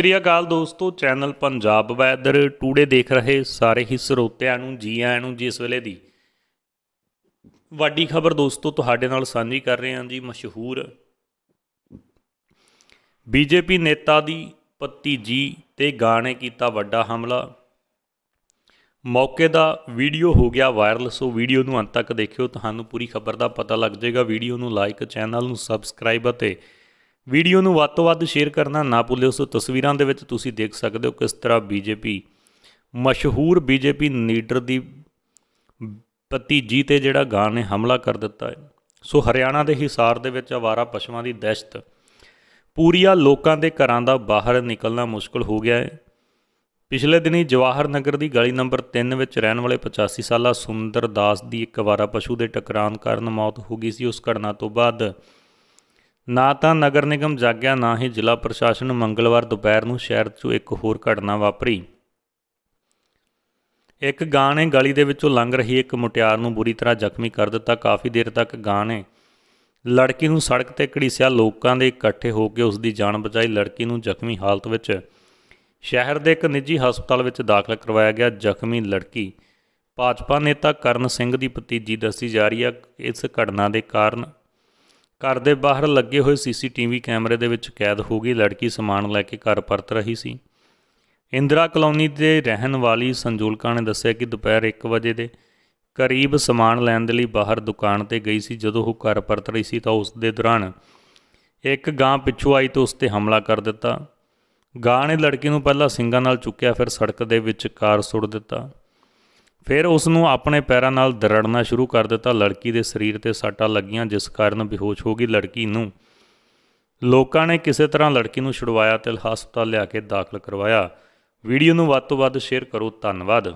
ਸ੍ਰੀ ਅਕਾਲ ਦੋਸਤੋ channel Punjab weather today ਦੇਖ ਰਹੇ ਸਾਰੇ ਹੀ ਸਰੋਤਿਆਂ ਨੂੰ ਜੀ ਆਇਆਂ ਨੂੰ ਜਿਸ ਵੇਲੇ ਦੀ ਵੱਡੀ ਖਬਰ ਦੋਸਤੋ ਤੁਹਾਡੇ ਨਾਲ ਸਾਂਝੀ ਕਰ ਰਹੇ ਹਾਂ ਜੀ ਮਸ਼ਹੂਰ ਬੀਜੇਪੀ ਨੇਤਾ ਦੀ ਜੀ ਤੇ ਗਾਣੇ ਕੀਤਾ ਵੱਡਾ ਹਮਲਾ ਮੌਕੇ ਦਾ ਵੀਡੀਓ ਹੋ ਗਿਆ ਵਾਇਰਲ ਸੋ ਵੀਡੀਓ ਨੂੰ ਅੰਤ ਤੱਕ ਦੇਖਿਓ ਤੁਹਾਨੂੰ ਪੂਰੀ ਖਬਰ ਦਾ ਪਤਾ ਲੱਗ ਜਾਏਗਾ ਵੀਡੀਓ ਨੂੰ ਲਾਈਕ ਚੈਨਲ ਨੂੰ ਸਬਸਕ੍ਰਾਈਬ ਅਤੇ ਵੀਡੀਓ ਨੂੰ ਵੱਧ ਤੋਂ ਵੱਧ ਸ਼ੇਅਰ ਕਰਨਾ ਨਾ ਭੁੱਲਿਓ ਸੋ ਤਸਵੀਰਾਂ ਦੇ ਵਿੱਚ ਤੁਸੀਂ ਦੇਖ ਸਕਦੇ ਹੋ ਕਿਸ ਤਰ੍ਹਾਂ ਬੀਜੇਪੀ ਮਸ਼ਹੂਰ ਬੀਜੇਪੀ ਲੀਡਰ ਦੀ ਜੀ ਤੇ ਜਿਹੜਾ ਗਾਂ ਨੇ ਹਮਲਾ ਕਰ ਦਿੱਤਾ ਹੈ ਸੋ ਹਰਿਆਣਾ ਦੇ ਹਿਸਾਰ ਦੇ ਵਿੱਚ ਆਵਾਰਾ ਪਸ਼ੂਆਂ ਦੀ ਦਹਿਸ਼ਤ ਪੂਰੀਆ ਲੋਕਾਂ ਦੇ ਘਰਾਂ ਦਾ ਬਾਹਰ ਨਿਕਲਣਾ ਮੁਸ਼ਕਲ ਹੋ ਗਿਆ ਹੈ ਪਿਛਲੇ ਦਿਨੀ ਜਵਾਹਰ ਨਗਰ ਦੀ ਗਲੀ ਨੰਬਰ 3 ਵਿੱਚ ਰਹਿਣ ਵਾਲੇ 85 ਸਾਲਾ ਸੁੰਦਰ ਦਾਸ ਦੀ ਇੱਕ ਵਾਰਾ ਪਸ਼ੂ ਦੇ ਟਕਰਾਉਣ ਕਾਰਨ ਮੌਤ ਹੋ ਗਈ ਸੀ ਉਸ ਘਟਨਾ ਤੋਂ ਬਾਅਦ ਨਾ ਤਾਂ ਨਗਰ ਨਿਗਮ ਜਾਗਿਆ ਨਾ ਹੀ ਜ਼ਿਲ੍ਹਾ ਪ੍ਰਸ਼ਾਸਨ ਮੰਗਲਵਾਰ ਦੁਪਹਿਰ ਨੂੰ ਸ਼ਹਿਰ 'ਚ ਇੱਕ ਹੋਰ ਘਟਨਾ ਵਾਪਰੀ ਇੱਕ ਗਾਂ ਨੇ ਗਲੀ ਦੇ ਵਿੱਚੋਂ ਲੰਘ ਰਹੀ ਇੱਕ ਮੁਟਿਆਰ ਨੂੰ ਬੁਰੀ ਤਰ੍ਹਾਂ ਜ਼ਖਮੀ ਕਰ ਦਿੱਤਾ ਕਾਫੀ ਦੇਰ ਤੱਕ ਗਾਂ ਨੇ ਲੜਕੀ ਨੂੰ ਸੜਕ ਤੇ ਘੜੀਸਿਆ ਲੋਕਾਂ ਦੇ ਇਕੱਠੇ ਹੋ ਕੇ ਉਸ ਦੀ ਜਾਨ ਬਚਾਈ ਲੜਕੀ ਨੂੰ ਜ਼ਖਮੀ ਹਾਲਤ ਵਿੱਚ ਸ਼ਹਿਰ ਦੇ ਇੱਕ ਨਿੱਜੀ ਹਸਪਤਾਲ ਵਿੱਚ ਦਾਖਲ ਕਰਵਾਇਆ ਗਿਆ ਜ਼ਖਮੀ ਲੜਕੀ ਭਾਜਪਾ ਨੇਤਾ ਕਰਨ ਸਿੰਘ ਦੀ ਭਤੀਜੀ ਦੱਸੀ ਜਾ ਰਹੀ ਹੈ ਇਸ ਘਟਨਾ ਦੇ ਕਾਰਨ ਘਰ ਦੇ ਬਾਹਰ ਲੱਗੇ ਹੋਏ ਸੀਸੀਟੀਵੀ ਕੈਮਰੇ ਦੇ ਵਿੱਚ ਕੈਦ ਹੋ ਗਈ ਲੜਕੀ ਸਮਾਨ ਲੈ ਕੇ ਘਰ ਪਰਤ ਰਹੀ ਸੀ ਇੰਦਰਾ ਕਲੋਨੀ ਦੇ ਰਹਿਣ ਵਾਲੀ ਸੰਜੋਲਕਾ ਨੇ ਦੱਸਿਆ ਕਿ ਦੁਪਹਿਰ 1 ਵਜੇ ਦੇ ਕਰੀਬ ਸਮਾਨ ਲੈਣ ਦੇ ਲਈ ਬਾਹਰ ਦੁਕਾਨ ਤੇ ਗਈ ਸੀ ਜਦੋਂ ਉਹ ਘਰ ਪਰਤ ਰਹੀ ਸੀ ਤਾਂ ਉਸ ਦੇ ਦੌਰਾਨ ਇੱਕ ਗਾਂ ਪਿੱਛੋਂ ਆਈ ਤੇ ਉਸ ਤੇ ਹਮਲਾ ਕਰ ਦਿੱਤਾ ਗਾਂ ਨੇ ਲੜਕੀ ਨੂੰ ਪਹਿਲਾਂ ਸਿੰਘਾਂ ਨਾਲ ਚੁੱਕਿਆ ਫਿਰ ਸੜਕ ਦੇ ਵਿੱਚ ਕਾਰ ਸੁੱਟ ਦਿੱਤਾ ਫਿਰ ਉਸ ਨੂੰ ਆਪਣੇ ਪੈਰਾਂ ਨਾਲ ਦਰੜਨਾ ਸ਼ੁਰੂ ਕਰ ਦਿੱਤਾ ਲੜਕੀ ਦੇ ਸਰੀਰ ਤੇ ਸੱਟਾਂ ਲੱਗੀਆਂ ਜਿਸ ਕਾਰਨ ਬੇਹੋਸ਼ ਹੋ ਗਈ ਲੜਕੀ ਨੂੰ ਲੋਕਾਂ ਨੇ ਕਿਸੇ ਤਰ੍ਹਾਂ ਲੜਕੀ ਨੂੰ ਛੁਡਵਾਇਆ ਤੇ ਹਸਪਤਾਲ ਲਿਆ ਕੇ ਦਾਖਲ ਕਰਵਾਇਆ ਵੀਡੀਓ ਨੂੰ ਵੱਧ ਤੋਂ ਵੱਧ ਸ਼ੇਅਰ ਕਰੋ ਧੰਨਵਾਦ